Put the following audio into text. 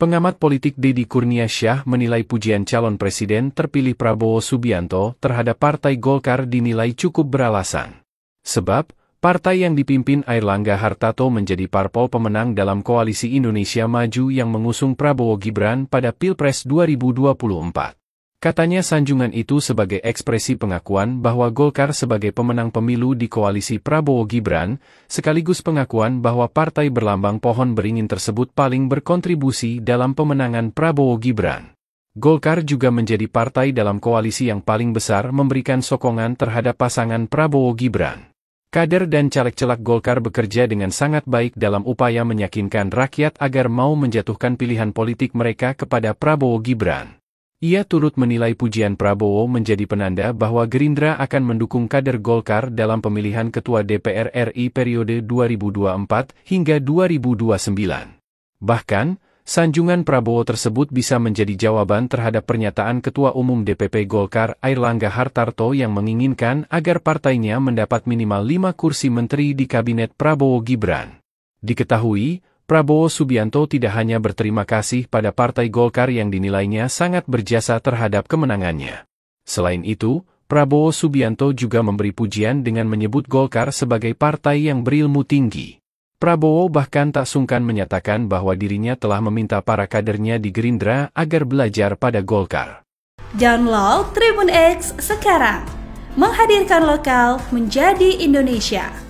Pengamat politik Deddy Syah menilai pujian calon presiden terpilih Prabowo Subianto terhadap Partai Golkar dinilai cukup beralasan. Sebab, partai yang dipimpin Airlangga Hartato menjadi parpol pemenang dalam Koalisi Indonesia Maju yang mengusung Prabowo Gibran pada Pilpres 2024. Katanya sanjungan itu sebagai ekspresi pengakuan bahwa Golkar sebagai pemenang pemilu di koalisi Prabowo-Gibran, sekaligus pengakuan bahwa partai berlambang pohon beringin tersebut paling berkontribusi dalam pemenangan Prabowo-Gibran. Golkar juga menjadi partai dalam koalisi yang paling besar memberikan sokongan terhadap pasangan Prabowo-Gibran. Kader dan caleg-caleg Golkar bekerja dengan sangat baik dalam upaya meyakinkan rakyat agar mau menjatuhkan pilihan politik mereka kepada Prabowo-Gibran. Ia turut menilai pujian Prabowo menjadi penanda bahwa Gerindra akan mendukung kader Golkar dalam pemilihan Ketua DPR RI periode 2024 hingga 2029. Bahkan, sanjungan Prabowo tersebut bisa menjadi jawaban terhadap pernyataan Ketua Umum DPP Golkar Airlangga Hartarto yang menginginkan agar partainya mendapat minimal lima kursi menteri di Kabinet Prabowo Gibran. Diketahui, Prabowo Subianto tidak hanya berterima kasih pada Partai Golkar yang dinilainya sangat berjasa terhadap kemenangannya. Selain itu, Prabowo Subianto juga memberi pujian dengan menyebut Golkar sebagai partai yang berilmu tinggi. Prabowo bahkan tak sungkan menyatakan bahwa dirinya telah meminta para kadernya di Gerindra agar belajar pada Golkar. Download Tribun X sekarang, menghadirkan lokal menjadi Indonesia.